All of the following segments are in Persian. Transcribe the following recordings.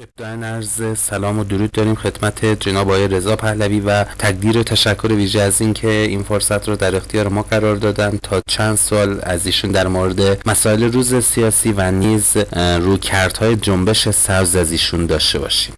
ابتدا عرض سلام و درود داریم خدمت جناب آقای رضا پهلوی و تقدیر و تشکر ویژه از اینکه این فرصت رو در اختیار ما قرار دادن تا چند سال از ایشون در مورد مسائل روز سیاسی و نیز رو کردهای جنبش سبز از ایشون داشته باشیم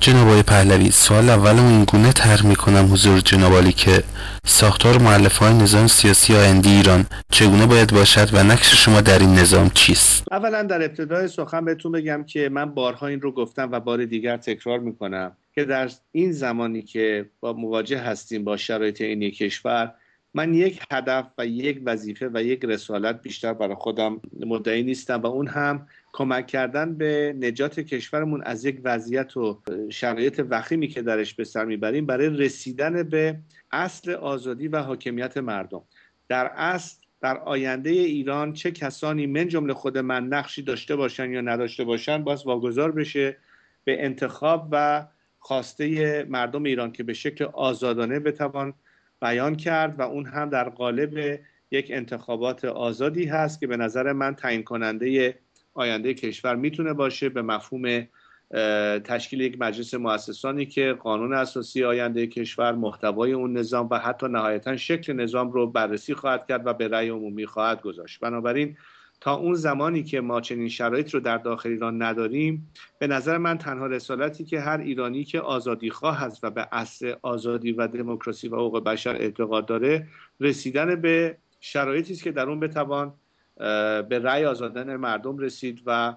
جناب آقای پهلوی سوال اولم من گونه طرح میکنم حضور جناب که ساختار معلف های نظام سیاسی آینده ایران چگونه باید باشد و نقش شما در این نظام چیست اولا در ابتدای سخن بهتون بگم که من بارها این رو گفتم و بار دیگر تکرار میکنم که در این زمانی که با مواجه هستیم با شرایط این کشور من یک هدف و یک وظیفه و یک رسالت بیشتر برای خودم مدعی نیستم و اون هم کمک کردن به نجات کشورمون از یک وضعیت و شرایط وخیمی که درش به سر میبریم برای رسیدن به اصل آزادی و حاکمیت مردم در اصل در آینده ایران چه کسانی من جمله خود من نقشی داشته باشن یا نداشته باشن باز واگذار بشه به انتخاب و خواسته مردم ایران که به شکل آزادانه بتوان بیان کرد و اون هم در قالب یک انتخابات آزادی هست که به نظر من تعیین کننده آینده کشور میتونه باشه به مفهوم تشکیل یک مجلس مؤسسانی که قانون اساسی آینده کشور محتوای اون نظام و حتی نهایتا شکل نظام رو بررسی خواهد کرد و به رأی عمومی خواهد گذاشت بنابراین تا اون زمانی که ما چنین شرایط رو در داخل ایران نداریم به نظر من تنها رسالتی که هر ایرانی که آزادی خواه و به اصل آزادی و دموکراسی و حقوق بشر اعتقاد داره رسیدن به شرایطی است که در اون بتوان به رأی آزادن مردم رسید و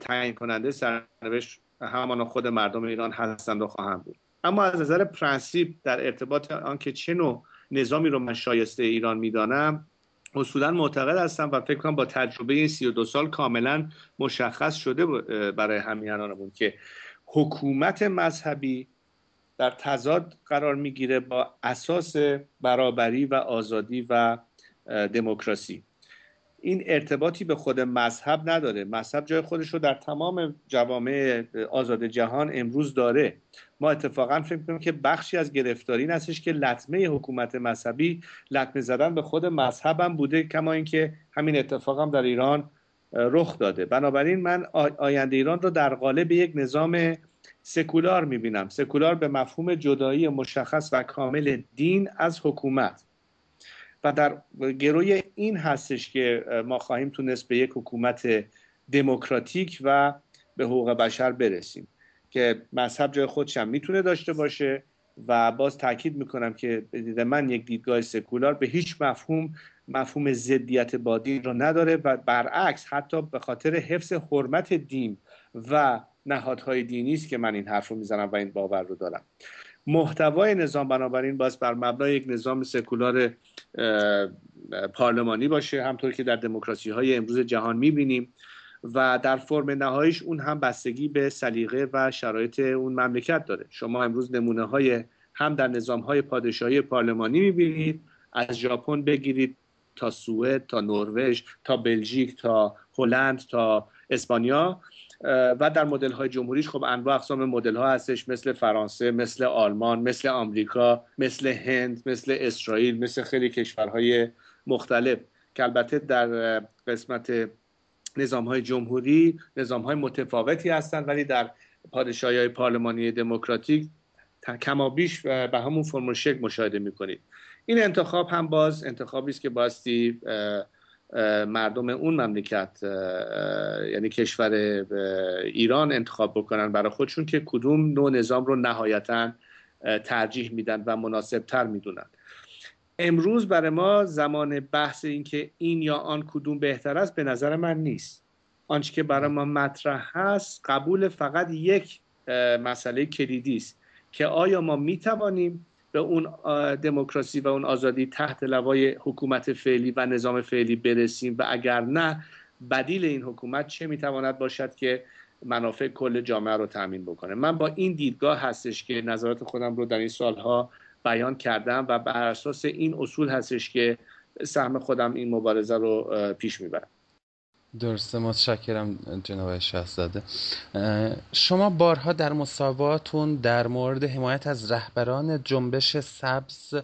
تعیین کننده سرنوشت همان خود مردم ایران هستند و خواهند بود اما از نظر پرنسیپ در ارتباط آنکه چه نوع نظامی رو من شایسته ایران میدانم اصولا معتقد هستم و فکر کنم با تجربه این 32 سال کاملا مشخص شده برای همینانمون که حکومت مذهبی در تضاد قرار میگیره با اساس برابری و آزادی و دموکراسی این ارتباطی به خود مذهب نداره مذهب جای خودش رو در تمام جوامع آزاد جهان امروز داره ما اتفاقا فکر میکنیم که بخشی از گرفتاری این هستش که لطمه حکومت مذهبی لطمه زدن به خود مذهب هم بوده کما اینکه همین اتفاق هم در ایران رخ داده بنابراین من آینده ایران رو در قالب یک نظام سکولار میبینم سکولار به مفهوم جدایی مشخص و کامل دین از حکومت و در گروی این هستش که ما خواهیم تونست به یک حکومت دموکراتیک و به حقوق بشر برسیم که مذهب جای خودش هم میتونه داشته باشه و باز تاکید میکنم که به دید من یک دیدگاه سکولار به هیچ مفهوم مفهوم ضدیت با دین رو نداره و برعکس حتی به خاطر حفظ حرمت دین و نهادهای دینی است که من این حرف رو میزنم و این باور رو دارم محتوای نظام بنابراین باز بر مبنای یک نظام سکولار پارلمانی باشه همطور که در دموکراسی های امروز جهان میبینیم و در فرم نهاییش اون هم بستگی به سلیقه و شرایط اون مملکت داره شما امروز نمونه های هم در نظام های پادشاهی پارلمانی میبینید از ژاپن بگیرید تا سوئد تا نروژ تا بلژیک تا هلند تا اسپانیا و در مدل های جمهوریش خب انواع اقسام مدل ها هستش مثل فرانسه مثل آلمان مثل آمریکا مثل هند مثل اسرائیل مثل خیلی کشورهای مختلف که البته در قسمت نظام های جمهوری نظام های متفاوتی هستند ولی در پادشاهی های پارلمانی دموکراتیک کمابیش به همون فرم و مشاهده میکنید این انتخاب هم باز انتخابی است که باستی مردم اون مملکت یعنی کشور ایران انتخاب بکنن برای خودشون که کدوم نوع نظام رو نهایتا ترجیح میدن و مناسب تر میدونن امروز برای ما زمان بحث این که این یا آن کدوم بهتر است به نظر من نیست آنچه که برای ما مطرح هست قبول فقط یک مسئله کلیدی است که آیا ما میتوانیم به اون دموکراسی و اون آزادی تحت لوای حکومت فعلی و نظام فعلی برسیم و اگر نه بدیل این حکومت چه میتواند باشد که منافع کل جامعه رو تامین بکنه من با این دیدگاه هستش که نظرات خودم رو در این سالها بیان کردم و بر اساس این اصول هستش که سهم خودم این مبارزه رو پیش میبرم درسته متشکرم جناب شاهزاده شما بارها در مصاحباتون در مورد حمایت از رهبران جنبش سبز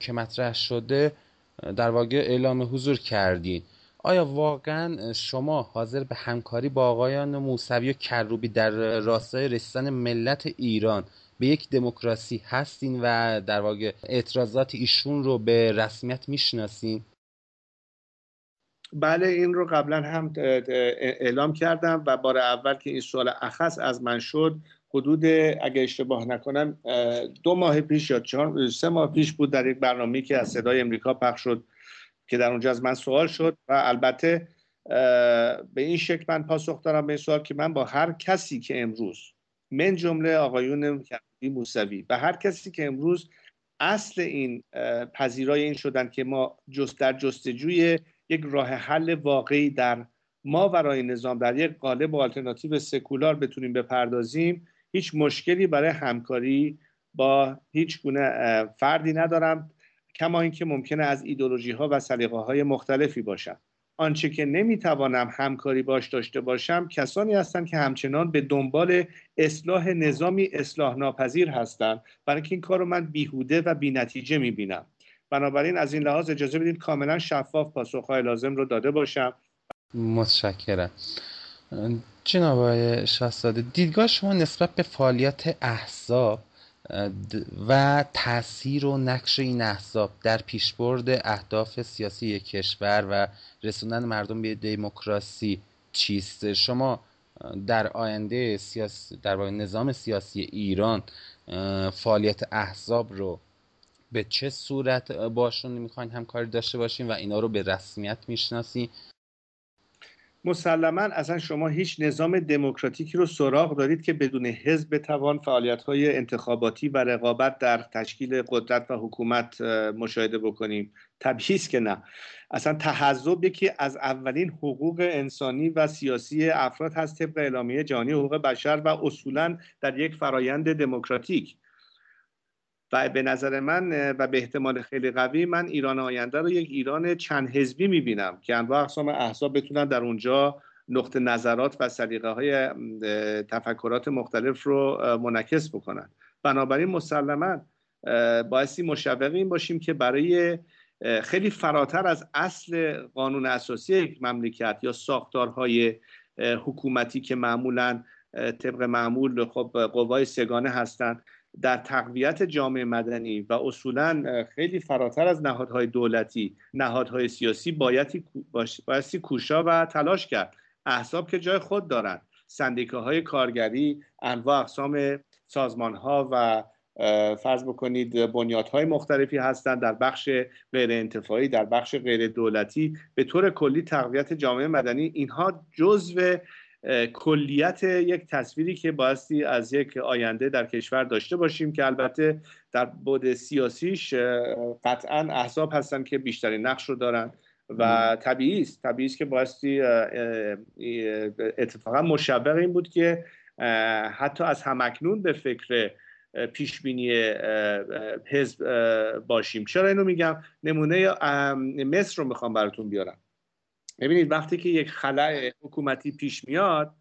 که مطرح شده در واقع اعلام حضور کردین آیا واقعا شما حاضر به همکاری با آقایان موسوی و کروبی در راستای رسیدن ملت ایران به یک دموکراسی هستین و در واقع اعتراضات ایشون رو به رسمیت میشناسین بله این رو قبلا هم اعلام کردم و بار اول که این سوال اخص از من شد حدود اگه اشتباه نکنم دو ماه پیش یا چهار سه ماه پیش بود در یک برنامه که از صدای امریکا پخش شد که در اونجا از من سوال شد و البته به این شکل من پاسخ دارم به این سوال که من با هر کسی که امروز من جمله آقایون موسوی و هر کسی که امروز اصل این پذیرای این شدن که ما جست در جستجوی یک راه حل واقعی در ما ورای نظام در یک قالب آلترناتیو سکولار بتونیم بپردازیم هیچ مشکلی برای همکاری با هیچ گونه فردی ندارم کما اینکه ممکنه از ایدولوژی ها و سلیقه های مختلفی باشم آنچه که نمیتوانم همکاری باش داشته باشم کسانی هستند که همچنان به دنبال اصلاح نظامی اصلاح ناپذیر هستند برای که این کار رو من بیهوده و بینتیجه میبینم بنابراین از این لحاظ اجازه بدید کاملا شفاف پاسخهای لازم رو داده باشم متشکرم جناب آقای شاهزاده دیدگاه شما نسبت به فعالیت احزاب و تاثیر و نقش این احزاب در پیشبرد اهداف سیاسی کشور و رسوندن مردم به دموکراسی چیست شما در آینده سیاس در نظام سیاسی ایران فعالیت احزاب رو به چه صورت باشون میخواین همکاری داشته باشین و اینا رو به رسمیت میشناسین مسلما اصلا شما هیچ نظام دموکراتیکی رو سراغ دارید که بدون حزب بتوان فعالیت‌های انتخاباتی و رقابت در تشکیل قدرت و حکومت مشاهده بکنیم طبیعی که نه اصلا تحزب یکی از اولین حقوق انسانی و سیاسی افراد هست طبق اعلامیه جهانی حقوق بشر و اصولا در یک فرایند دموکراتیک و به نظر من و به احتمال خیلی قوی من ایران آینده رو یک ایران چند حزبی میبینم که انواع اقسام احزاب بتونن در اونجا نقطه نظرات و سلیقه های تفکرات مختلف رو منعکس بکنن بنابراین مسلما باعثی مشوق این باشیم که برای خیلی فراتر از اصل قانون اساسی یک مملکت یا ساختارهای حکومتی که معمولا طبق معمول خب قوای سگانه هستند در تقویت جامعه مدنی و اصولا خیلی فراتر از نهادهای دولتی نهادهای سیاسی بایستی کوشا و تلاش کرد احساب که جای خود دارند سندیکه های کارگری انواع اقسام سازمان ها و فرض بکنید بنیادهای مختلفی هستند در بخش غیر انتفاعی در بخش غیر دولتی به طور کلی تقویت جامعه مدنی اینها جزو کلیت یک تصویری که بایستی از یک آینده در کشور داشته باشیم که البته در بود سیاسیش قطعا احزاب هستن که بیشترین نقش رو دارن و طبیعی است طبیعی است که بایستی اتفاقا مشوق این بود که حتی از همکنون به فکر پیشبینی حزب باشیم چرا اینو میگم نمونه مصر رو میخوام براتون بیارم ببینید وقتی که یک خلع حکومتی پیش میاد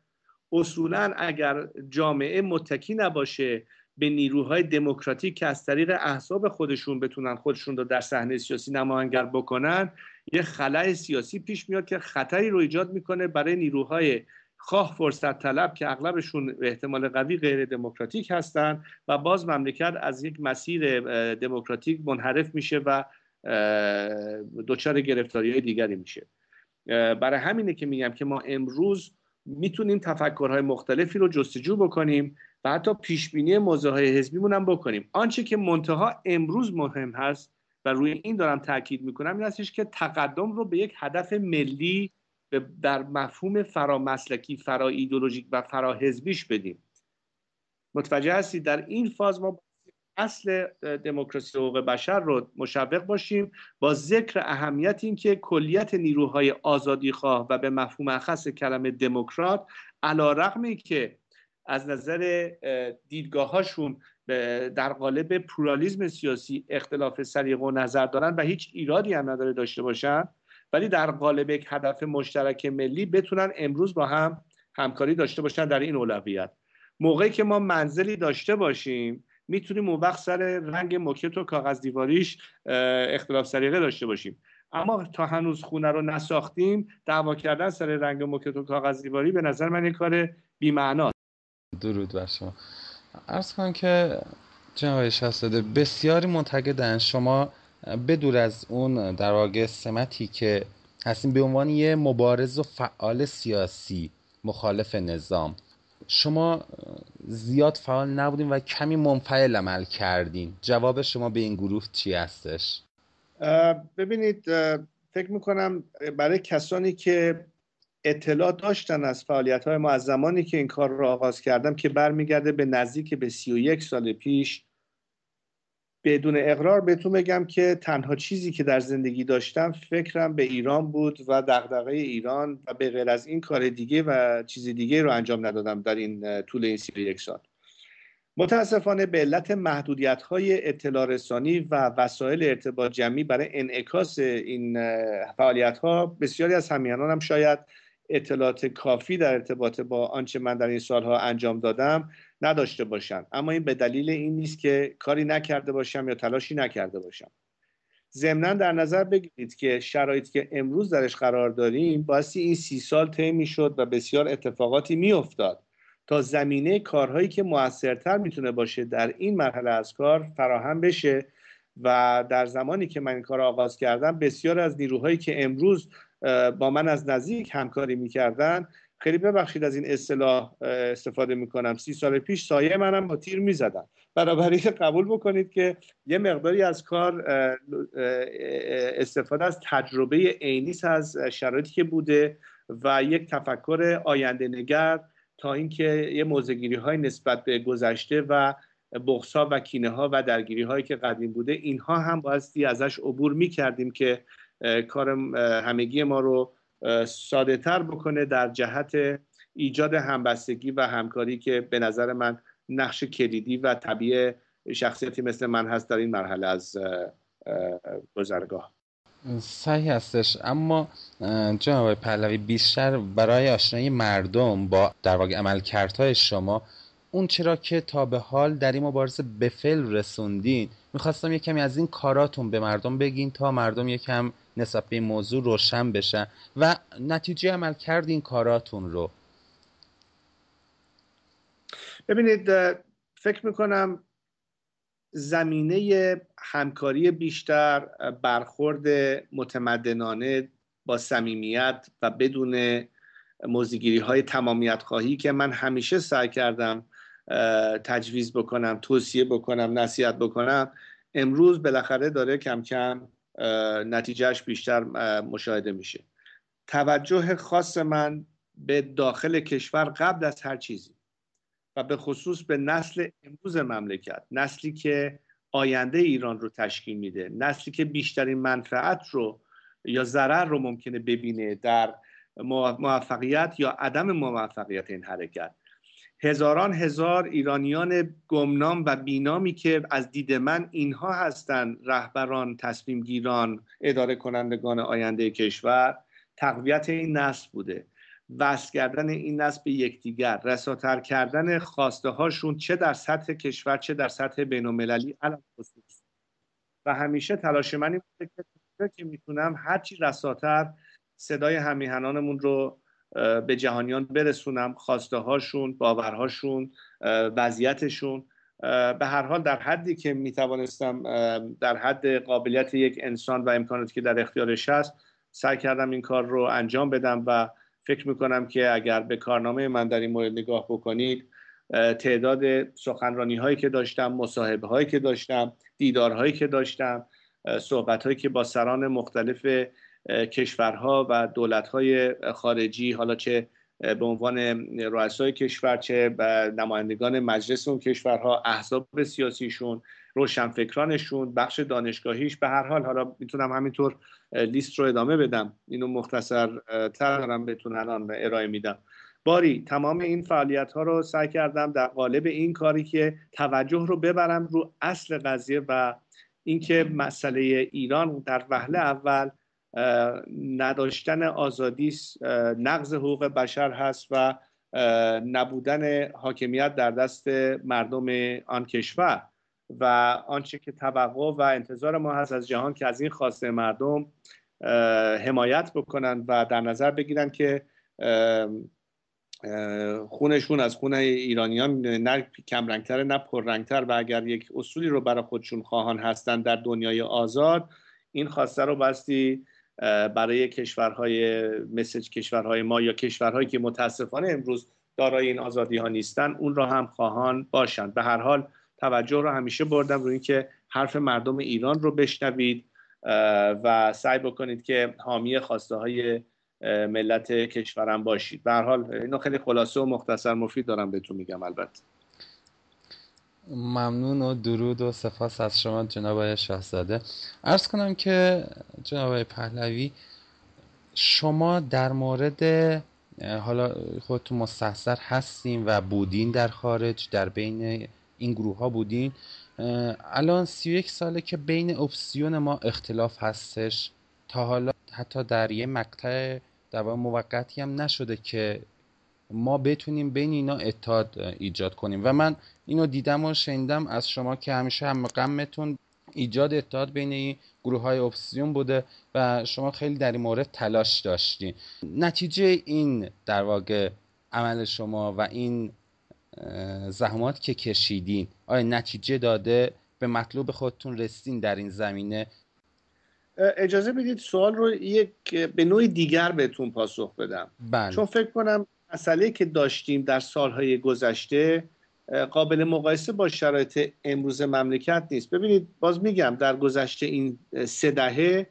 اصولا اگر جامعه متکی نباشه به نیروهای دموکراتیک که از طریق احزاب خودشون بتونن خودشون رو در صحنه سیاسی نماینگر بکنن یه خلع سیاسی پیش میاد که خطری رو ایجاد میکنه برای نیروهای خواه فرصت طلب که اغلبشون احتمال قوی غیر دموکراتیک هستند و باز مملکت از یک مسیر دموکراتیک منحرف میشه و دچار گرفتاری های دیگری میشه برای همینه که میگم که ما امروز میتونیم تفکرهای مختلفی رو جستجو بکنیم و حتی پیشبینی موضوع های حزبی هم بکنیم آنچه که منتها امروز مهم هست و روی این دارم تاکید میکنم این هستش که تقدم رو به یک هدف ملی در مفهوم فرامسلکی فرا ایدولوژیک و فرا حزبیش بدیم متوجه هستید در این فاز ما اصل دموکراسی حقوق بشر رو مشوق باشیم با ذکر اهمیت اینکه کلیت نیروهای خواه و به مفهوم اخص کلمه دموکرات علا رقمی که از نظر دیدگاهاشون در قالب پرالیزم سیاسی اختلاف سریق و نظر دارن و هیچ ایرادی هم نداره داشته باشن ولی در قالب یک هدف مشترک ملی بتونن امروز با هم همکاری داشته باشن در این اولویت موقعی که ما منزلی داشته باشیم میتونیم اون وقت سر رنگ موکت و کاغذ دیواریش اختلاف سریقه داشته باشیم اما تا هنوز خونه رو نساختیم دعوا کردن سر رنگ موکت و کاغذ دیواری به نظر من این کار بیمعناست درود بر شما ارز کنم که جناب شاستاده بسیاری منتقدن شما بدور از اون در واقع سمتی که هستیم به عنوان یه مبارز و فعال سیاسی مخالف نظام شما زیاد فعال نبودیم و کمی منفعل عمل کردین جواب شما به این گروه چی هستش ببینید فکر میکنم برای کسانی که اطلاع داشتن از فعالیت های ما از زمانی که این کار را آغاز کردم که برمیگرده به نزدیک به 31 سال پیش بدون اقرار بهتون بگم که تنها چیزی که در زندگی داشتم فکرم به ایران بود و دغدغه ایران و به غیر از این کار دیگه و چیز دیگه رو انجام ندادم در این طول این سی یک سال متاسفانه به علت محدودیت های اطلاع رسانی و وسایل ارتباط جمعی برای انعکاس این فعالیت ها بسیاری از همیانانم هم شاید اطلاعات کافی در ارتباط با آنچه من در این سالها انجام دادم نداشته باشن اما این به دلیل این نیست که کاری نکرده باشم یا تلاشی نکرده باشم ضمنا در نظر بگیرید که شرایطی که امروز درش قرار داریم بایستی این سی سال طی میشد و بسیار اتفاقاتی میافتاد تا زمینه کارهایی که موثرتر میتونه باشه در این مرحله از کار فراهم بشه و در زمانی که من این کار آغاز کردم بسیار از نیروهایی که امروز با من از نزدیک همکاری میکردن خیلی ببخشید از این اصطلاح استفاده میکنم سی سال پیش سایه منم با تیر میزدم برابری قبول بکنید که یه مقداری از کار استفاده از تجربه عینیس از شرایطی که بوده و یک تفکر آینده نگر تا اینکه یه موزگیری های نسبت به گذشته و بغسا و کینه ها و درگیری هایی که قدیم بوده اینها هم بایستی ازش عبور میکردیم که کار همگی ما رو ساده تر بکنه در جهت ایجاد همبستگی و همکاری که به نظر من نقش کلیدی و طبیع شخصیتی مثل من هست در این مرحله از گذرگاه صحیح هستش اما جناب پهلوی بیشتر برای آشنایی مردم با در واقع عملکردهای شما اون چرا که تا به حال در این مبارزه به فعل رسوندین میخواستم یه کمی از این کاراتون به مردم بگین تا مردم یکم نسبت به این موضوع روشن بشن و نتیجه عمل کردین کاراتون رو ببینید فکر میکنم زمینه همکاری بیشتر برخورد متمدنانه با صمیمیت و بدون موزیگیری های تمامیت خواهی که من همیشه سعی کردم تجویز بکنم توصیه بکنم نصیحت بکنم امروز بالاخره داره کم کم نتیجهش بیشتر مشاهده میشه توجه خاص من به داخل کشور قبل از هر چیزی و به خصوص به نسل امروز مملکت نسلی که آینده ایران رو تشکیل میده نسلی که بیشترین منفعت رو یا ضرر رو ممکنه ببینه در موفقیت یا عدم موفقیت این حرکت هزاران هزار ایرانیان گمنام و بینامی که از دید من اینها هستند رهبران تصمیم گیران اداره کنندگان آینده کشور تقویت این نسل بوده وصل کردن این نسل به یکدیگر رساتر کردن خواسته هاشون چه در سطح کشور چه در سطح بین المللی خصوص و همیشه تلاش من بوده که میتونم هرچی رساتر صدای همیهنانمون رو به جهانیان برسونم خواسته هاشون باورهاشون وضعیتشون به هر حال در حدی که می توانستم در حد قابلیت یک انسان و امکاناتی که در اختیارش هست سعی کردم این کار رو انجام بدم و فکر می کنم که اگر به کارنامه من در این مورد نگاه بکنید تعداد سخنرانی هایی که داشتم مصاحبه هایی که داشتم دیدارهایی که داشتم صحبت هایی که با سران مختلف کشورها و دولتهای خارجی حالا چه به عنوان رؤسای کشور چه نمایندگان مجلس اون کشورها احزاب سیاسیشون روشنفکرانشون بخش دانشگاهیش به هر حال حالا میتونم همینطور لیست رو ادامه بدم اینو مختصر تر دارم بهتون الان ارائه میدم باری تمام این فعالیت ها رو سعی کردم در قالب این کاری که توجه رو ببرم رو اصل قضیه و اینکه مسئله ایران در وهله اول نداشتن آزادی نقض حقوق بشر هست و نبودن حاکمیت در دست مردم آن کشور و آنچه که توقع و انتظار ما هست از جهان که از این خواسته مردم حمایت بکنند و در نظر بگیرن که خونشون از خون ایرانیان نه کمرنگتره نه پررنگتر و اگر یک اصولی رو برای خودشون خواهان هستند در دنیای آزاد این خواسته رو بستی برای کشورهای مثل کشورهای ما یا کشورهایی که متاسفانه امروز دارای این آزادی ها نیستن اون را هم خواهان باشند به هر حال توجه رو همیشه بردم روی اینکه حرف مردم ایران رو بشنوید و سعی بکنید که حامی خواسته های ملت کشورم باشید به هر حال اینو خیلی خلاصه و مختصر مفید دارم بهتون میگم البته ممنون و درود و سپاس از شما جناب شاهزاده ارز کنم که جناب پهلوی شما در مورد حالا خودتون مستحصر هستیم و بودین در خارج در بین این گروه ها بودین الان سی یک ساله که بین اپسیون ما اختلاف هستش تا حالا حتی در یه مقطع دوام موقتی هم نشده که ما بتونیم بین اینا اتحاد ایجاد کنیم و من اینو دیدم و شنیدم از شما که همیشه هم قمتون ایجاد اتحاد بین این گروه های اپوزیسیون بوده و شما خیلی در این مورد تلاش داشتین نتیجه این در واقع عمل شما و این زحمات که کشیدین آیا نتیجه داده به مطلوب خودتون رسیدین در این زمینه اجازه بدید سوال رو یک به نوع دیگر بهتون پاسخ بدم بله. چون فکر کنم مسئله که داشتیم در سالهای گذشته قابل مقایسه با شرایط امروز مملکت نیست ببینید باز میگم در گذشته این سه دهه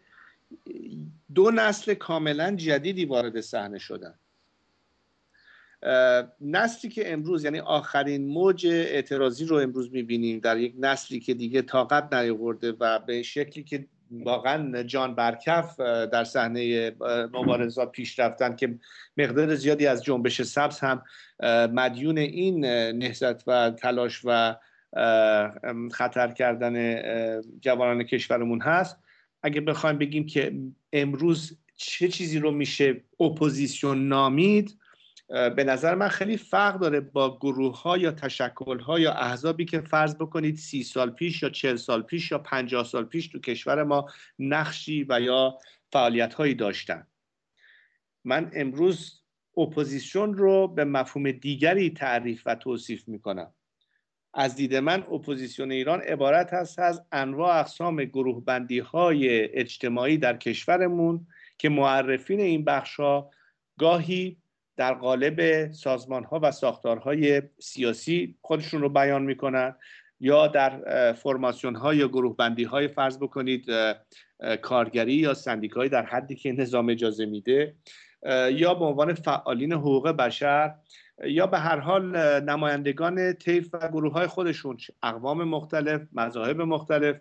دو نسل کاملا جدیدی وارد صحنه شدن نسلی که امروز یعنی آخرین موج اعتراضی رو امروز میبینیم در یک نسلی که دیگه طاقت نیاورده و به شکلی که واقعا جان برکف در صحنه مبارزات پیش رفتن که مقدار زیادی از جنبش سبز هم مدیون این نهزت و تلاش و خطر کردن جوانان کشورمون هست اگه بخوایم بگیم که امروز چه چیزی رو میشه اپوزیسیون نامید به نظر من خیلی فرق داره با گروه ها یا تشکل ها یا احزابی که فرض بکنید سی سال پیش یا چل سال پیش یا پنجاه سال پیش تو کشور ما نقشی و یا فعالیت هایی داشتن من امروز اپوزیسیون رو به مفهوم دیگری تعریف و توصیف میکنم از دید من اپوزیسیون ایران عبارت هست از انواع اقسام گروه بندی های اجتماعی در کشورمون که معرفین این بخش ها گاهی در قالب سازمان ها و ساختارهای سیاسی خودشون رو بیان میکنن یا در فرماسیون های یا گروه بندی های فرض بکنید کارگری یا سندیکایی در حدی که نظام اجازه میده یا به عنوان فعالین حقوق بشر یا به هر حال نمایندگان طیف و گروه های خودشون اقوام مختلف مذاهب مختلف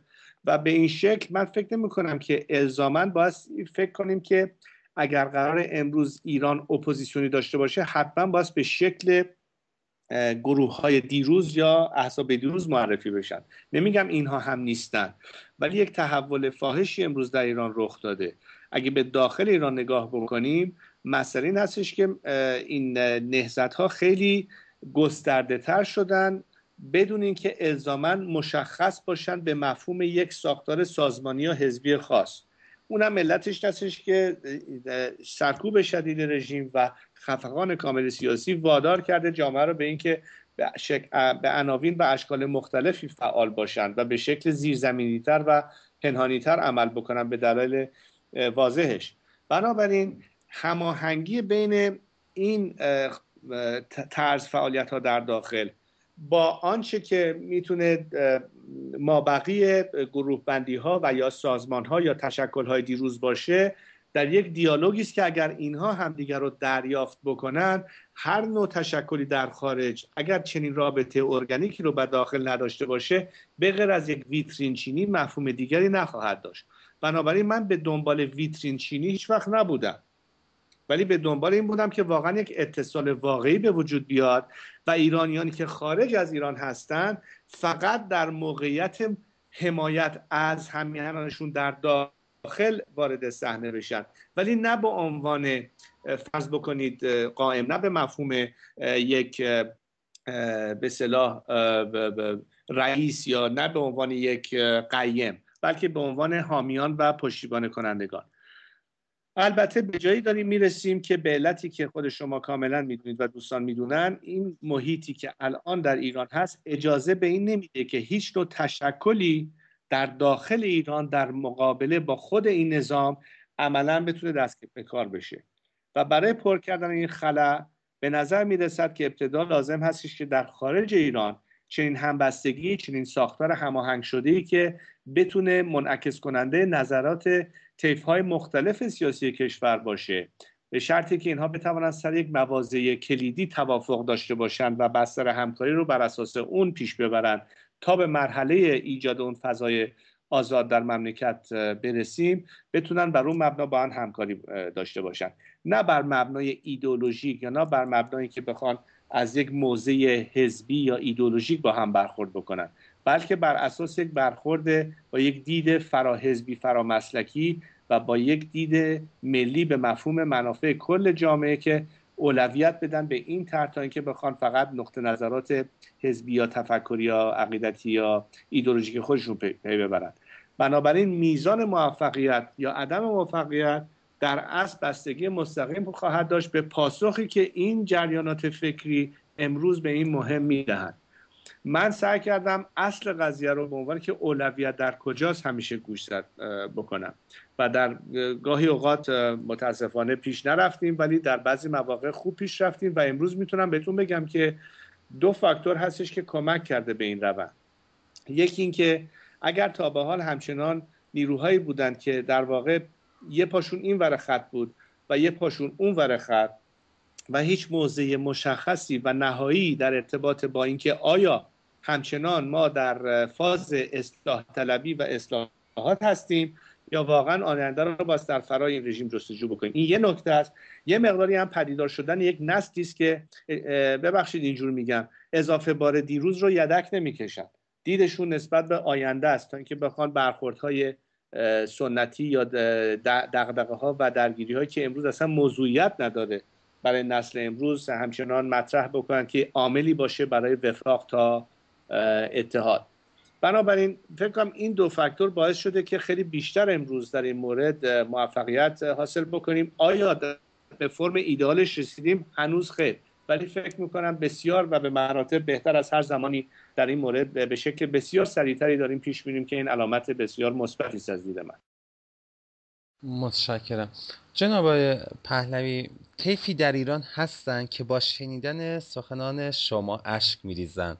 و به این شکل من فکر نمی کنم که الزاما باید فکر کنیم که اگر قرار امروز ایران اپوزیسیونی داشته باشه حتما باید به شکل گروه های دیروز یا احزاب دیروز معرفی بشن نمیگم اینها هم نیستن ولی یک تحول فاحشی امروز در ایران رخ داده اگه به داخل ایران نگاه بکنیم مسئله این هستش که این نهزت ها خیلی گسترده تر شدن بدون اینکه الزاما مشخص باشن به مفهوم یک ساختار سازمانی یا حزبی خاص اونم علتش هستش که سرکوب شدید رژیم و خفقان کامل سیاسی وادار کرده جامعه رو به اینکه به, عناوین به عناوین و اشکال مختلفی فعال باشند و به شکل زیرزمینی تر و پنهانی تر عمل بکنن به دلیل واضحش بنابراین هماهنگی بین این طرز فعالیت ها در داخل با آنچه که میتونه ما بقیه گروه بندی ها و یا سازمان ها یا تشکل های دیروز باشه در یک دیالوگی است که اگر اینها همدیگر رو دریافت بکنن هر نوع تشکلی در خارج اگر چنین رابطه ارگانیکی رو به داخل نداشته باشه به غیر از یک ویترین چینی مفهوم دیگری نخواهد داشت بنابراین من به دنبال ویترین چینی هیچ وقت نبودم ولی به دنبال این بودم که واقعا یک اتصال واقعی به وجود بیاد و ایرانیانی که خارج از ایران هستند فقط در موقعیت حمایت از همیهنانشون در داخل وارد صحنه بشن ولی نه به عنوان فرض بکنید قائم نه به مفهوم یک به صلاح رئیس یا نه به عنوان یک قیم بلکه به عنوان حامیان و پشتیبان کنندگان البته به جایی داریم میرسیم که به علتی که خود شما کاملا میدونید و دوستان میدونن این محیطی که الان در ایران هست اجازه به این نمیده که هیچ نوع تشکلی در داخل ایران در مقابله با خود این نظام عملا بتونه دست به کار بشه و برای پر کردن این خلا به نظر میرسد که ابتدا لازم هستش که در خارج ایران چنین همبستگی چنین ساختار هماهنگ شده ای که بتونه منعکس کننده نظرات طیف های مختلف سیاسی کشور باشه به شرطی که اینها بتوانند سر یک مواضع کلیدی توافق داشته باشند و بستر همکاری رو بر اساس اون پیش ببرند تا به مرحله ایجاد اون فضای آزاد در مملکت برسیم بتونن بر اون مبنا با هم همکاری داشته باشن نه بر مبنای ایدئولوژیک یا نه بر مبنایی که بخوان از یک موضع حزبی یا ایدولوژیک با هم برخورد بکنن بلکه بر اساس یک برخورد با یک دید فراحزبی فرامسلکی و با یک دید ملی به مفهوم منافع کل جامعه که اولویت بدن به این طرح تا اینکه بخوان فقط نقطه نظرات حزبی یا تفکری یا عقیدتی یا ایدولوژیک خودشون پی ببرن بنابراین میزان موفقیت یا عدم موفقیت در اصل بستگی مستقیم خواهد داشت به پاسخی که این جریانات فکری امروز به این مهم میدهند من سعی کردم اصل قضیه رو به عنوان که اولویت در کجاست همیشه گوش بکنم و در گاهی اوقات متاسفانه پیش نرفتیم ولی در بعضی مواقع خوب پیش رفتیم و امروز میتونم بهتون بگم که دو فاکتور هستش که کمک کرده به این روند یکی اینکه اگر تا به حال همچنان نیروهایی بودند که در واقع یه پاشون این ور خط بود و یه پاشون اون ور خط و هیچ موضع مشخصی و نهایی در ارتباط با اینکه آیا همچنان ما در فاز اصلاح طلبی و اصلاحات هستیم یا واقعا آینده رو باز در فرای این رژیم جستجو بکنیم این یه نکته است یه مقداری هم پدیدار شدن یک نسلی است که ببخشید اینجور میگم اضافه بار دیروز رو یدک نمیکشد دیدشون نسبت به آینده است تا اینکه بخوان برخوردهای سنتی یا دقدقه ها و درگیری هایی که امروز اصلا موضوعیت نداره برای نسل امروز همچنان مطرح بکنن که عاملی باشه برای وفاق تا اتحاد بنابراین فکر کنم این دو فاکتور باعث شده که خیلی بیشتر امروز در این مورد موفقیت حاصل بکنیم آیا به فرم ایدالش رسیدیم هنوز خیر ولی فکر میکنم بسیار و به مراتب بهتر از هر زمانی در این مورد به شکل بسیار سریعتری داریم پیش میریم که این علامت بسیار مثبتی است از دید من متشکرم جناب پهلوی طیفی در ایران هستند که با شنیدن سخنان شما اشک میریزند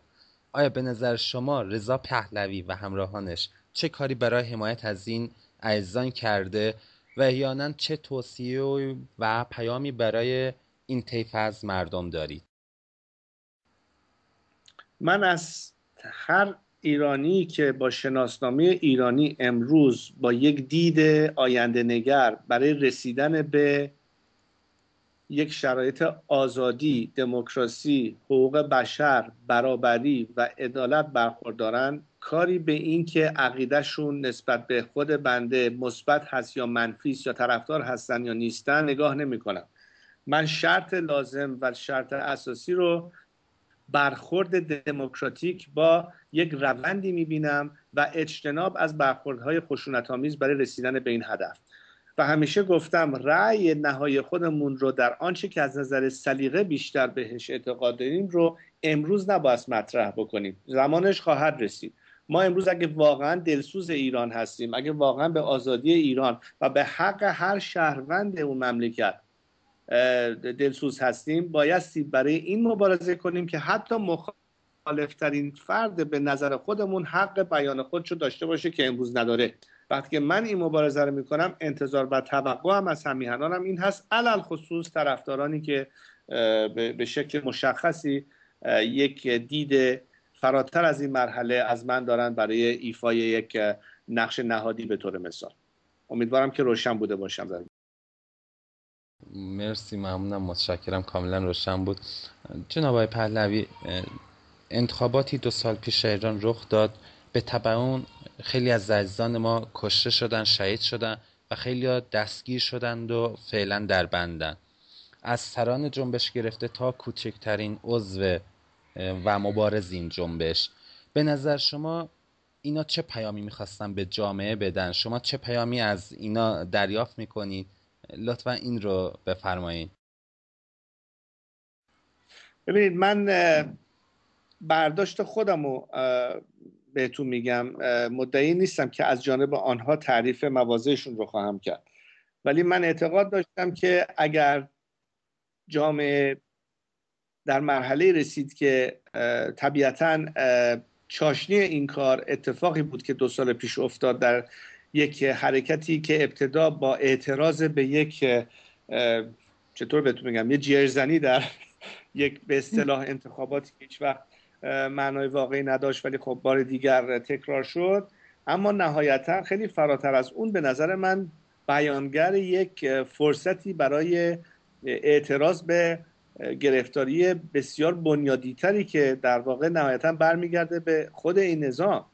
آیا به نظر شما رضا پهلوی و همراهانش چه کاری برای حمایت از این اعزان کرده و احیانا چه توصیه و پیامی برای این طیف از مردم دارید من از هر ایرانی که با شناسنامه ایرانی امروز با یک دید آینده نگر برای رسیدن به یک شرایط آزادی، دموکراسی، حقوق بشر، برابری و عدالت برخوردارن کاری به این که عقیدهشون نسبت به خود بنده مثبت هست یا منفی یا طرفدار هستن یا نیستن نگاه نمیکنم من شرط لازم و شرط اساسی رو برخورد دموکراتیک با یک روندی میبینم و اجتناب از برخوردهای آمیز برای رسیدن به این هدف و همیشه گفتم رأی نهای خودمون رو در آنچه که از نظر سلیقه بیشتر بهش اعتقاد داریم رو امروز نباید مطرح بکنیم زمانش خواهد رسید ما امروز اگه واقعا دلسوز ایران هستیم اگه واقعا به آزادی ایران و به حق هر شهروند اون مملکت دلسوز هستیم بایستی برای این مبارزه کنیم که حتی مخالفترین فرد به نظر خودمون حق بیان خودش رو داشته باشه که امروز نداره وقتی که من این مبارزه رو میکنم انتظار و توقع هم از همیهنانم این هست علل خصوص طرفدارانی که به شکل مشخصی یک دید فراتر از این مرحله از من دارن برای ایفای یک نقش نهادی به طور مثال امیدوارم که روشن بوده باشم مرسی ممنونم متشکرم کاملا روشن بود جناب آقای پهلوی انتخاباتی دو سال پیش ایران رخ داد به تبع خیلی از عزیزان ما کشته شدن شهید شدن و خیلی دستگیر شدند و فعلا در بندن از سران جنبش گرفته تا کوچکترین عضو و مبارز این جنبش به نظر شما اینا چه پیامی میخواستن به جامعه بدن شما چه پیامی از اینا دریافت میکنید لطفا این رو بفرمایید ببینید من برداشت خودم رو بهتون میگم مدعی نیستم که از جانب آنها تعریف موازهشون رو خواهم کرد ولی من اعتقاد داشتم که اگر جامعه در مرحله رسید که طبیعتاً چاشنی این کار اتفاقی بود که دو سال پیش افتاد در یک حرکتی که ابتدا با اعتراض به یک چطور بهتون بگم یه جرزنی در یک به اصطلاح انتخاباتی که هیچ وقت معنای واقعی نداشت ولی خب بار دیگر تکرار شد اما نهایتا خیلی فراتر از اون به نظر من بیانگر یک فرصتی برای اعتراض به گرفتاری بسیار بنیادی تری که در واقع نهایتا برمیگرده به خود این نظام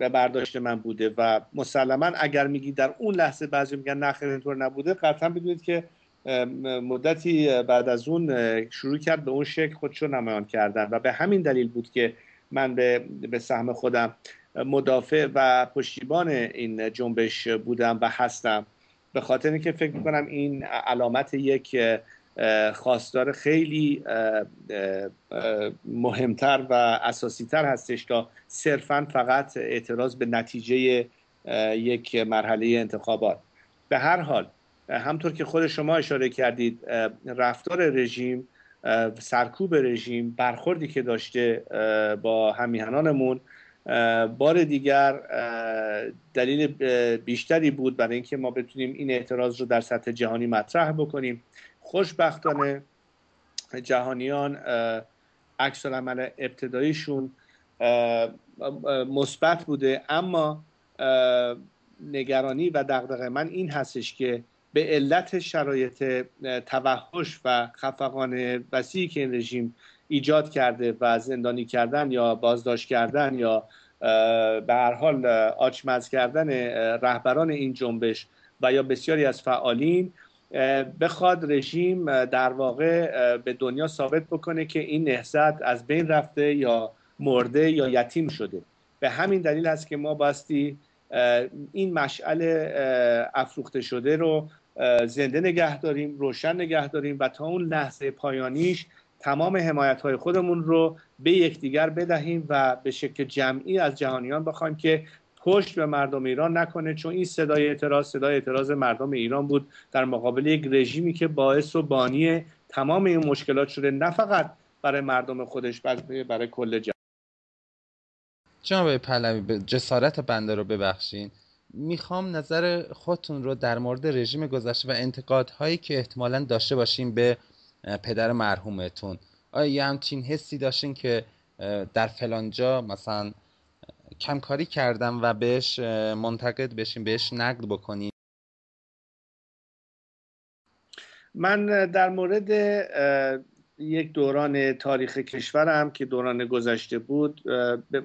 به برداشت من بوده و مسلما اگر میگی در اون لحظه بعضی میگن نخیر اینطور نبوده قطعا بدونید که مدتی بعد از اون شروع کرد به اون شکل خودشو نمایان کردن و به همین دلیل بود که من به, سهم خودم مدافع و پشتیبان این جنبش بودم و هستم به خاطر اینکه فکر میکنم این علامت یک خواستار خیلی مهمتر و اساسیتر هستش تا صرفا فقط اعتراض به نتیجه یک مرحله انتخابات به هر حال همطور که خود شما اشاره کردید رفتار رژیم سرکوب رژیم برخوردی که داشته با همیهنانمون بار دیگر دلیل بیشتری بود برای اینکه ما بتونیم این اعتراض رو در سطح جهانی مطرح بکنیم خوشبختانه جهانیان عکس عمل ابتداییشون مثبت بوده اما نگرانی و دغدغه من این هستش که به علت شرایط توحش و خفقان وسیعی که این رژیم ایجاد کرده و زندانی کردن یا بازداشت کردن یا به هر حال آچمز کردن رهبران این جنبش و یا بسیاری از فعالین بخواد رژیم در واقع به دنیا ثابت بکنه که این نهضت از بین رفته یا مرده یا یتیم شده به همین دلیل است که ما باستی این مشعل افروخته شده رو زنده نگه داریم روشن نگه داریم و تا اون لحظه پایانیش تمام حمایت های خودمون رو به یکدیگر بدهیم و به شکل جمعی از جهانیان بخوایم که پشت به مردم ایران نکنه چون این صدای اعتراض صدای اعتراض مردم ایران بود در مقابل یک رژیمی که باعث و بانی تمام این مشکلات شده نه فقط برای مردم خودش بلکه برای کل جهان جناب پهلوی جسارت بنده رو ببخشین میخوام نظر خودتون رو در مورد رژیم گذشته و انتقادهایی که احتمالا داشته باشیم به پدر مرحومتون آیا یه همچین حسی داشتین که در فلانجا مثلا کمکاری کردم و بهش منتقد بشیم بهش نقد بکنیم من در مورد یک دوران تاریخ کشورم که دوران گذشته بود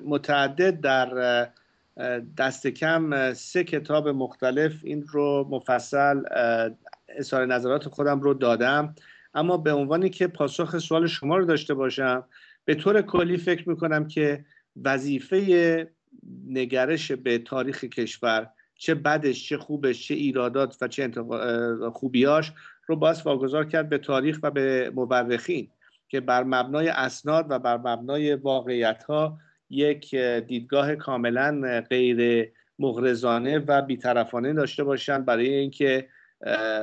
متعدد در دست کم سه کتاب مختلف این رو مفصل اظهار نظرات خودم رو دادم اما به عنوانی که پاسخ سوال شما رو داشته باشم به طور کلی فکر میکنم که وظیفه نگرش به تاریخ کشور چه بدش چه خوبش چه ایرادات و چه خوبیاش رو باز واگذار کرد به تاریخ و به مورخین که بر مبنای اسناد و بر مبنای واقعیت ها یک دیدگاه کاملا غیر مغرزانه و بیطرفانه داشته باشند برای اینکه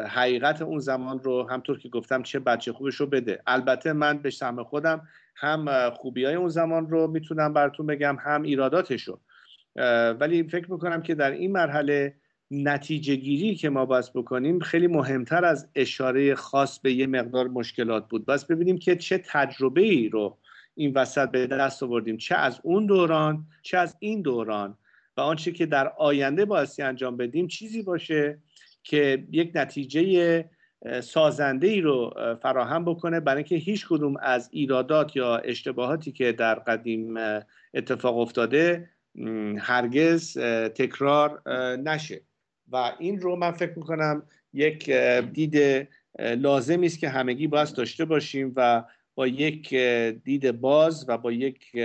حقیقت اون زمان رو همطور که گفتم چه بچه خوبش رو بده البته من به سهم خودم هم خوبی های اون زمان رو میتونم براتون بگم هم ایراداتش رو ولی فکر میکنم که در این مرحله نتیجه گیری که ما باید بکنیم خیلی مهمتر از اشاره خاص به یه مقدار مشکلات بود باید ببینیم که چه تجربه ای رو این وسط به دست آوردیم چه از اون دوران چه از این دوران و آنچه که در آینده بایستی انجام بدیم چیزی باشه که یک نتیجه سازنده ای رو فراهم بکنه برای اینکه هیچ کدوم از ایرادات یا اشتباهاتی که در قدیم اتفاق افتاده هرگز تکرار نشه و این رو من فکر میکنم یک دید لازمی است که همگی باید داشته باشیم و با یک دید باز و با یک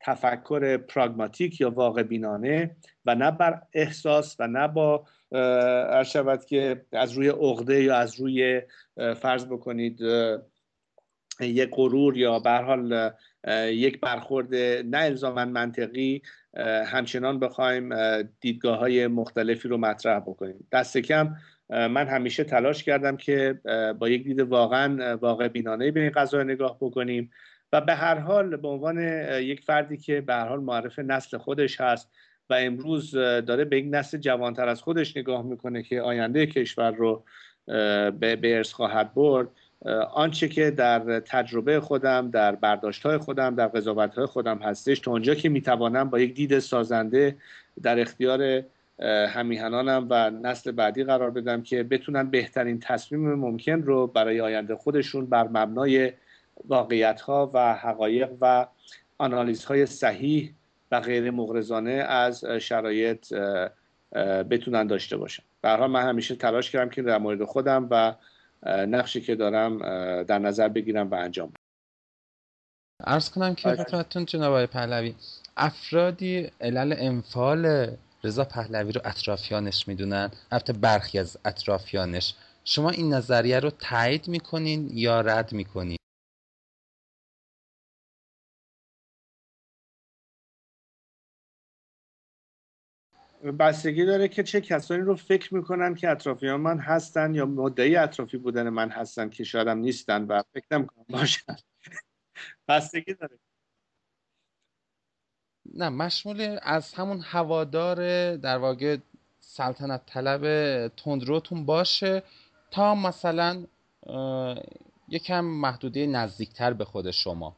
تفکر پراگماتیک یا واقع بینانه و نه بر احساس و نه با عرض شود که از روی عقده یا از روی فرض بکنید یک غرور یا به حال یک برخورد نه الزاما منطقی همچنان بخوایم دیدگاه های مختلفی رو مطرح بکنیم دست کم من همیشه تلاش کردم که با یک دید واقعا واقع بینانه به این قضایا نگاه بکنیم و به هر حال به عنوان یک فردی که به هر حال معرف نسل خودش هست و امروز داره به این نسل جوانتر از خودش نگاه میکنه که آینده کشور رو به ارث خواهد برد آنچه که در تجربه خودم در برداشت خودم در قضاوت خودم هستش تا اونجا که میتوانم با یک دید سازنده در اختیار همیهنانم و نسل بعدی قرار بدم که بتونن بهترین تصمیم ممکن رو برای آینده خودشون بر مبنای واقعیت ها و حقایق و آنالیز های صحیح و غیر مغرزانه از شرایط بتونن داشته باشن برها من همیشه تلاش کردم که در مورد خودم و نقشی که دارم در نظر بگیرم و انجام ارز کنم که خدمتتون جناب پهلوی افرادی علل انفال رضا پهلوی رو اطرافیانش میدونن البته برخی از اطرافیانش شما این نظریه رو تایید میکنین یا رد میکنین بستگی داره که چه کسانی رو فکر میکنن که اطرافیان من هستن یا مدعی اطرافی بودن من هستن که شایدم نیستن و فکر نمیکنم باشن بستگی داره نه مشمول از همون هوادار در واقع سلطنت طلب تندروتون باشه تا مثلا یکم محدوده نزدیکتر به خود شما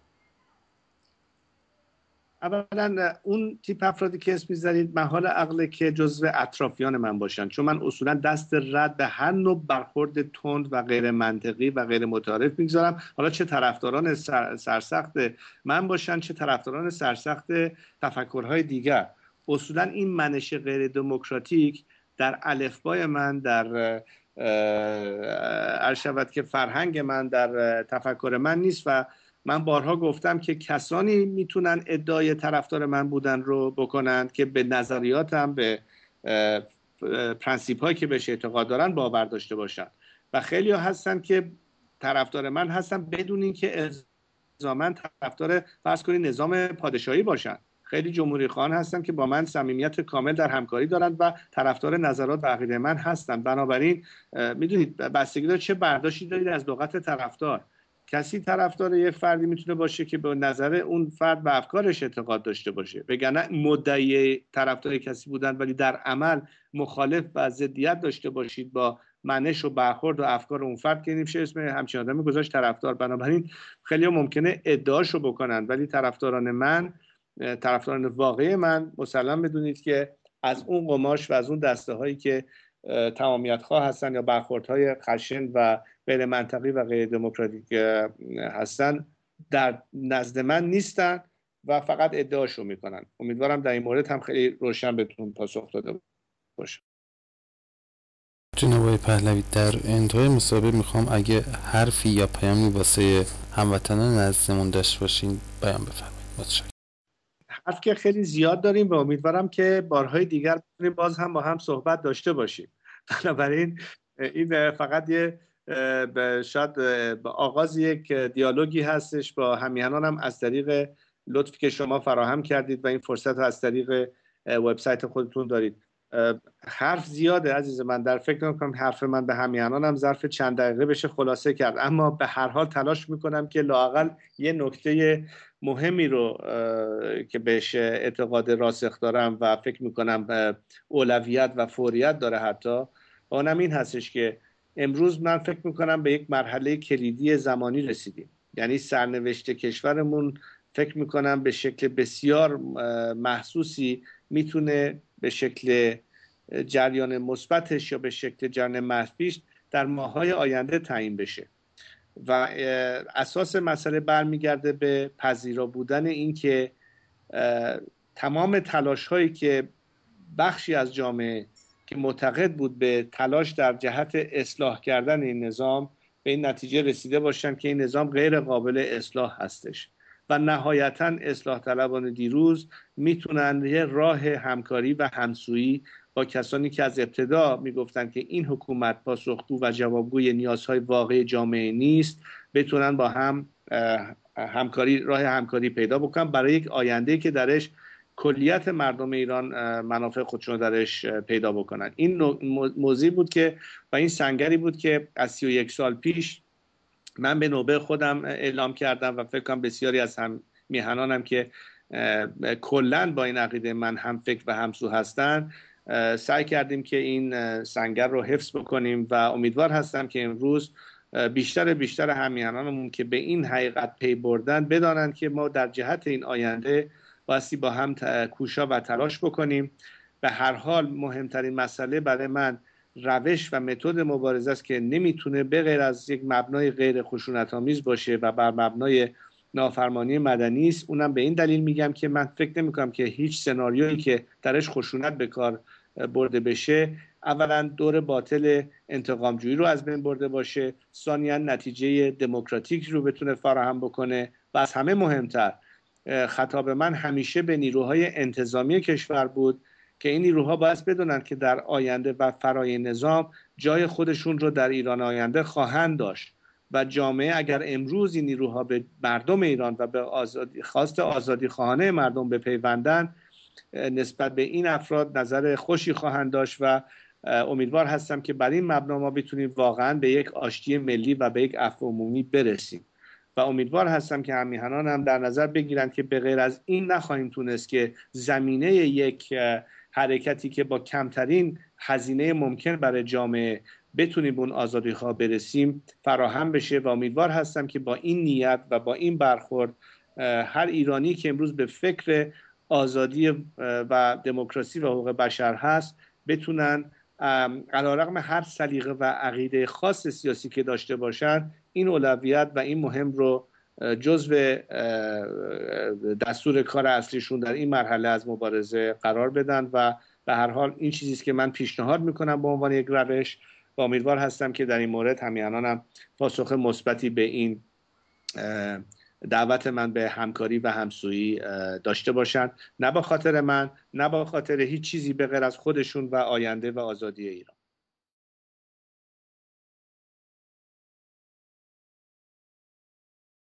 اولا اون تیپ افرادی که اسم میزنید محال عقله که جزو اطرافیان من باشن چون من اصولا دست رد به هر نوع برخورد تند و غیر منطقی و غیر متعارف میگذارم حالا چه طرفداران سر، سرسخت من باشن چه طرفداران سرسخت تفکرهای دیگر اصولا این منش غیر دموکراتیک در الفبای من در عرض که فرهنگ من در تفکر من نیست و من بارها گفتم که کسانی میتونن ادعای طرفدار من بودن رو بکنند که به نظریاتم به پرنسیپ هایی که بهش اعتقاد دارن باور داشته باشن و خیلی ها هستن که طرفدار من هستن بدون اینکه الزاما طرفدار فرض کنید نظام پادشاهی باشن خیلی جمهوری خان هستن که با من صمیمیت کامل در همکاری دارند و طرفدار نظرات و من هستن بنابراین میدونید بستگی داره چه برداشتی دارید از لغت طرفدار کسی طرفدار یه فردی میتونه باشه که به نظر اون فرد به افکارش اعتقاد داشته باشه بگن مدعی طرفدار کسی بودن ولی در عمل مخالف و ضدیت داشته باشید با منش و برخورد و افکار اون فرد که نمیشه اسم همچین آدمی گذاشت طرفدار بنابراین خیلی ممکنه ادعاشو رو بکنن ولی طرفداران من طرفداران واقعی من مسلم بدونید که از اون قماش و از اون دسته هایی که تمامیت خواه هستن یا برخوردهای خشن و غیر منطقی و غیر دموکراتیک هستن در نزد من نیستن و فقط ادعاشو میکنن امیدوارم در این مورد هم خیلی روشن بهتون پاسخ داده باشم جناب وای پهلوی در انتهای مسابقه میخوام اگه حرفی یا پیامی واسه هموطنان نزدمون داشت باشین بیان بفرمایید متشکرم حرف که خیلی زیاد داریم و امیدوارم که بارهای دیگر باز هم با هم صحبت داشته باشیم بنابراین این فقط یه شاید آغاز یک دیالوگی هستش با همیهنان هم از طریق لطفی که شما فراهم کردید و این فرصت رو از طریق وبسایت خودتون دارید حرف زیاده عزیز من در فکر میکنم حرف من به همیهنانم هم ظرف چند دقیقه بشه خلاصه کرد اما به هر حال تلاش میکنم که لاقل یه نکته مهمی رو که بهش اعتقاد راسخ دارم و فکر میکنم اولویت و فوریت داره حتی آنم این هستش که امروز من فکر میکنم به یک مرحله کلیدی زمانی رسیدیم یعنی سرنوشت کشورمون فکر میکنم به شکل بسیار محسوسی میتونه به شکل جریان مثبتش یا به شکل جریان منفیش در ماهای آینده تعیین بشه و اساس مسئله برمیگرده به پذیرا بودن اینکه تمام تلاش هایی که بخشی از جامعه که معتقد بود به تلاش در جهت اصلاح کردن این نظام به این نتیجه رسیده باشند که این نظام غیر قابل اصلاح هستش و نهایتا اصلاح طلبان دیروز میتونند یه راه همکاری و همسویی با کسانی که از ابتدا میگفتند که این حکومت پاسخگو و جوابگوی نیازهای واقعی جامعه نیست بتونن با هم همکاری راه همکاری پیدا بکنن برای یک آینده که درش کلیت مردم ایران منافع خودشون رو درش پیدا بکنن این موضوع بود که و این سنگری بود که از 31 سال پیش من به نوبه خودم اعلام کردم و فکر کنم بسیاری از هم میهنانم که کلا با این عقیده من هم فکر و همسو هستن سعی کردیم که این سنگر رو حفظ بکنیم و امیدوار هستم که امروز بیشتر بیشتر همیهنانمون که به این حقیقت پی بردن بدانند که ما در جهت این آینده باستی با هم کوشا و تلاش بکنیم به هر حال مهمترین مسئله برای من روش و متد مبارزه است که نمیتونه بغیر از یک مبنای غیر خشونت آمیز باشه و بر مبنای نافرمانی مدنی است اونم به این دلیل میگم که من فکر نمیکنم که هیچ سناریویی که درش خشونت به کار برده بشه اولا دور باطل انتقامجویی رو از بین برده باشه ثانیا نتیجه دموکراتیک رو بتونه فراهم بکنه و از همه مهمتر خطاب من همیشه به نیروهای انتظامی کشور بود که این نیروها باید بدونند که در آینده و فرای نظام جای خودشون رو در ایران آینده خواهند داشت و جامعه اگر امروز این نیروها به مردم ایران و به آزادی خواست آزادی خواهانه مردم بپیوندن نسبت به این افراد نظر خوشی خواهند داشت و امیدوار هستم که بر این مبنا ما بتونیم واقعا به یک آشتی ملی و به یک عفو عمومی برسیم و امیدوار هستم که همیهنان هم در نظر بگیرند که به غیر از این نخواهیم تونست که زمینه یک حرکتی که با کمترین هزینه ممکن برای جامعه بتونیم به اون آزادی ها برسیم فراهم بشه و امیدوار هستم که با این نیت و با این برخورد هر ایرانی که امروز به فکر آزادی و دموکراسی و حقوق بشر هست بتونن علیرغم هر سلیقه و عقیده خاص سیاسی که داشته باشند این اولویت و این مهم رو جزو دستور کار اصلیشون در این مرحله از مبارزه قرار بدن و به هر حال این چیزی است که من پیشنهاد میکنم به عنوان یک روش و امیدوار هستم که در این مورد همیانانم پاسخ مثبتی به این دعوت من به همکاری و همسویی داشته باشند نه با خاطر من نه با خاطر هیچ چیزی به غیر از خودشون و آینده و آزادی ایران